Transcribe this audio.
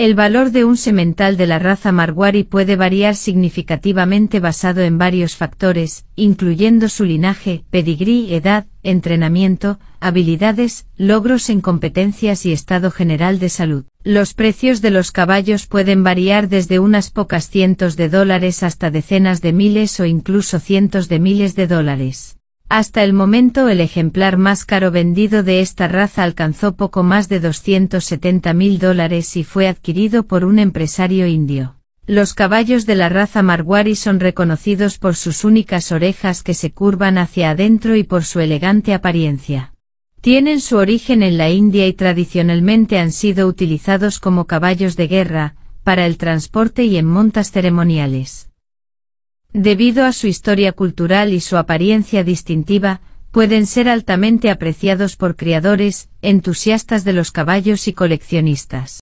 El valor de un semental de la raza Marwari puede variar significativamente basado en varios factores, incluyendo su linaje, pedigrí, edad, entrenamiento, habilidades, logros en competencias y estado general de salud. Los precios de los caballos pueden variar desde unas pocas cientos de dólares hasta decenas de miles o incluso cientos de miles de dólares. Hasta el momento el ejemplar más caro vendido de esta raza alcanzó poco más de 270 mil dólares y fue adquirido por un empresario indio. Los caballos de la raza Marwari son reconocidos por sus únicas orejas que se curvan hacia adentro y por su elegante apariencia. Tienen su origen en la India y tradicionalmente han sido utilizados como caballos de guerra, para el transporte y en montas ceremoniales. Debido a su historia cultural y su apariencia distintiva, pueden ser altamente apreciados por criadores, entusiastas de los caballos y coleccionistas.